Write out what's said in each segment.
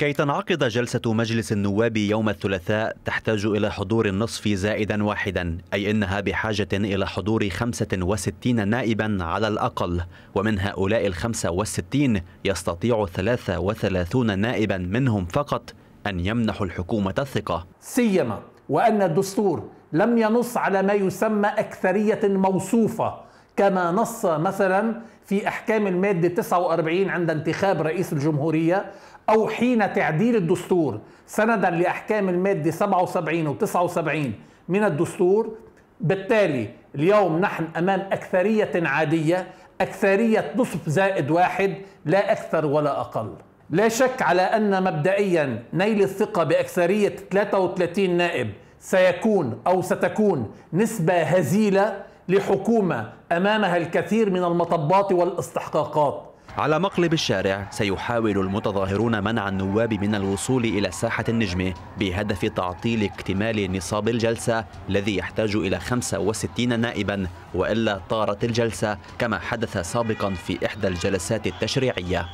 كي تنعقد جلسة مجلس النواب يوم الثلاثاء تحتاج إلى حضور النصف زائدا واحدا أي إنها بحاجة إلى حضور 65 نائبا على الأقل ومن هؤلاء ال 65 يستطيع 33 نائبا منهم فقط أن يمنحوا الحكومة الثقة سيما وأن الدستور لم ينص على ما يسمى أكثرية موصوفة كما نص مثلا في احكام الماده 49 عند انتخاب رئيس الجمهوريه او حين تعديل الدستور سندا لاحكام الماده 77 و 79 من الدستور بالتالي اليوم نحن امام اكثريه عاديه اكثريه نصف زائد واحد لا اكثر ولا اقل لا شك على ان مبدئيا نيل الثقه باكثريه 33 نائب سيكون او ستكون نسبه هزيله لحكومه امامها الكثير من المطبات والاستحقاقات على مقلب الشارع سيحاول المتظاهرون منع النواب من الوصول إلى ساحة النجمة بهدف تعطيل اكتمال نصاب الجلسة الذي يحتاج إلى 65 نائبا وإلا طارت الجلسة كما حدث سابقا في إحدى الجلسات التشريعية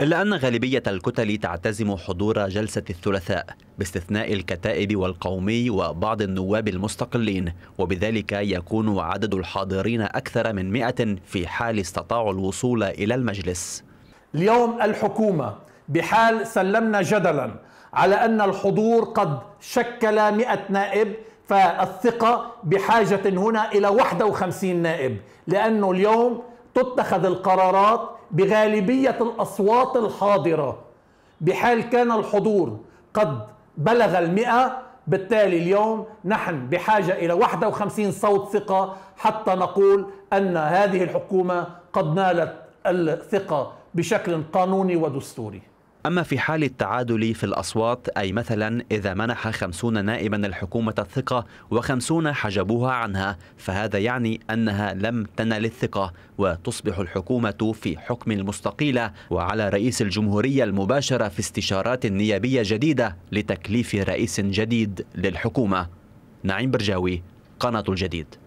إلا أن غالبية الكتل تعتزم حضور جلسة الثلاثاء باستثناء الكتائب والقومي وبعض النواب المستقلين وبذلك يكون عدد الحاضرين أكثر من 100 في حال استطاعوا الوصول إلى المجلس اليوم الحكومة بحال سلمنا جدلا على أن الحضور قد شكل 100 نائب فالثقة بحاجة هنا إلى 51 نائب لأنه اليوم تتخذ القرارات بغالبية الأصوات الحاضرة بحال كان الحضور قد بلغ المئة بالتالي اليوم نحن بحاجة إلى 51 صوت ثقة حتى نقول أن هذه الحكومة قد نالت الثقة بشكل قانوني ودستوري أما في حال التعادل في الأصوات أي مثلا إذا منح خمسون نائبا الحكومة الثقة وخمسون حجبوها عنها فهذا يعني أنها لم تنل الثقة وتصبح الحكومة في حكم المستقيلة وعلى رئيس الجمهورية المباشرة في استشارات نيابية جديدة لتكليف رئيس جديد للحكومة نعيم برجاوي قناة الجديد